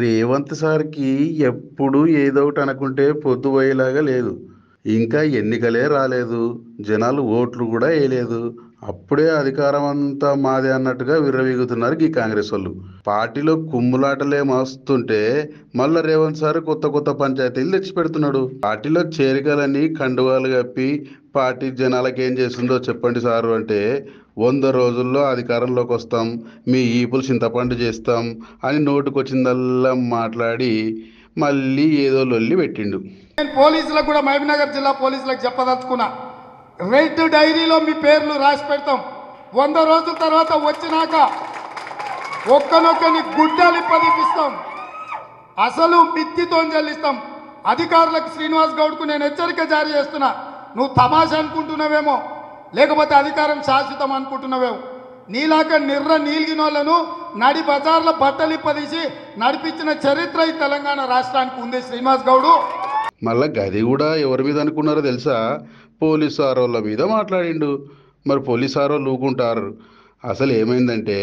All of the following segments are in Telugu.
రేవంత్ సార్కి ఎప్పుడు ఏదో ఒకటి అనుకుంటే పొద్దుపోయేలాగా లేదు ఇంకా ఎన్నికలే రాలేదు జనాలు ఓట్లు కూడా వేయలేదు అప్పుడే అధికారం అంతా మాదే అన్నట్టుగా విర్రవీగుతున్నారు ఈ కాంగ్రెస్ వాళ్ళు పార్టీలో కుమ్ములాటలే మస్తుంటే మళ్ళా రేవంత్ సార్ కొత్త కొత్త పంచాయతీలు తెచ్చి పెడుతున్నాడు పార్టీలో చేరికలని కండువాలు కప్పి పార్టీ జనాలకు ఏం చేస్తుందో చెప్పండి సారు అంటే వంద రోజుల్లో అధికారంలోకి వస్తాం మీ ఈపులు చింతపండు చేస్తాం అని నోటుకొచ్చిందల్లా మాట్లాడి మళ్ళీ ఏదో లొల్లి పెట్టిండు పోలీసులకు కూడా నగర్ జిల్లా పోలీసులకు చెప్పదలుచుకున్నా రైతు డైరీలో మీ పేర్లు రాసి పెడతాం వంద రోజుల తర్వాత వచ్చినాక ఒక్కనొక్కని గుడ్డలు ఇప్పదిపిస్తాం అసలు మిత్తితో చెల్లిస్తాం అధికారులకు శ్రీనివాస్ గౌడ్కు నేను హెచ్చరిక జారీ చేస్తున్నా నువ్వు తమాష అనుకుంటున్నావేమో లేకపోతే అధికారం శాశ్వతం అనుకుంటున్నావేమో నీలాక నిర్ర నీలిగిన వాళ్ళను నడి బజార్ల ఇప్పదీసి నడిపించిన చరిత్ర ఈ తెలంగాణ రాష్ట్రానికి ఉంది శ్రీనివాస్ గౌడు మళ్ళా గది కూడా ఎవరి మీద అనుకున్నారో తెలుసా పోలీసు ఆరోళ్ళ మీద మాట్లాడిండు మరి పోలీసు ఆరోళ్ళు ఊకుంటారు అసలు ఏమైందంటే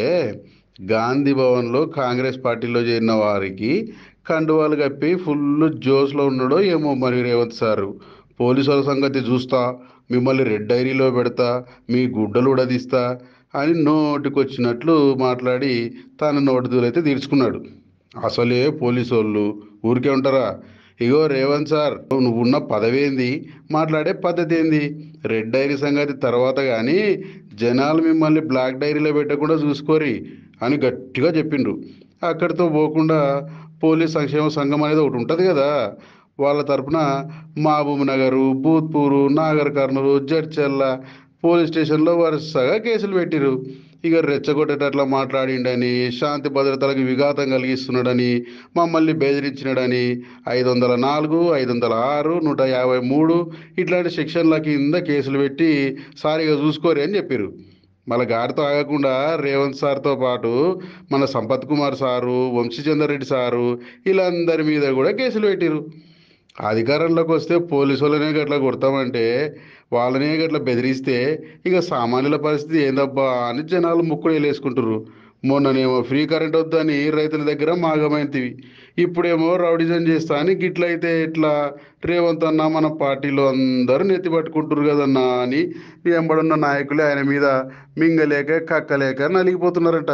గాంధీ భవన్లో కాంగ్రెస్ పార్టీలో చేరిన వారికి కండువాలు కప్పి ఫుల్ జోస్లో ఉన్నాడో ఏమో మరి రేవంత్ సారు పోలీసు సంగతి చూస్తా మిమ్మల్ని రెడ్ డైరీలో పెడతా మీ గుడ్డలు ఉడదీస్తా అని నోటికొచ్చినట్లు మాట్లాడి తన నోటి దూరైతే తీర్చుకున్నాడు అసలే పోలీసు వాళ్ళు ఊరికే ఉంటారా ఇగో రేవంత్ సార్ నువ్వు ఉన్న ఏంది మాట్లాడే పద్ధతి ఏంది రెడ్ డైరీ సంగతి తర్వాత కానీ జనాలు మిమ్మల్ని బ్లాక్ డైరీలో పెట్టకుండా చూసుకోరి అని గట్టిగా చెప్పిండ్రు అక్కడితో పోకుండా పోలీస్ సంక్షేమ సంఘం అనేది ఒకటి ఉంటుంది కదా వాళ్ళ తరపున Mahabubnagar Bhoothpur Nagarkurnool Jadcherla police స్టేషన్లో వరుసగా కేసులు పెట్టిరు ఇక రెచ్చగొట్టేటట్లా మాట్లాడిండని శాంతి భద్రతలకు విఘాతం కలిగిస్తున్నాడని మమ్మల్ని బెదిరించినాడని ఐదు వందల నాలుగు ఐదు వందల ఆరు నూట యాభై మూడు ఇట్లాంటి సెక్షన్ల కింద కేసులు పెట్టి సారిగా చూసుకోరు అని చెప్పారు మళ్ళీ గారితో ఆగకుండా రేవంత్ సార్తో పాటు మన సంపత్ కుమార్ సారు వంశీచందర్ రెడ్డి సారు వీళ్ళందరి మీద కూడా కేసులు పెట్టారు అధికారంలోకి వస్తే పోలీసు వాళ్ళనే గట్లా కొడతామంటే వాళ్ళనే గట్లా బెదిరిస్తే ఇక సామాన్యుల పరిస్థితి ఏందబ్బా అని జనాలు ముక్కు వేలేసుకుంటారు మొన్ననేమో ఫ్రీ కరెంట్ వద్దని రైతుల దగ్గర మాగమైంది ఇప్పుడేమో రౌడిజం చేస్తా అని గిట్లయితే ఇట్లా రేవంత్ అన్న మన పార్టీలో అందరూ నెత్తి పట్టుకుంటారు కదన్నా అని వెంబడున్న నాయకులు ఆయన మీద మింగలేక కక్కలేక నలిగిపోతున్నారట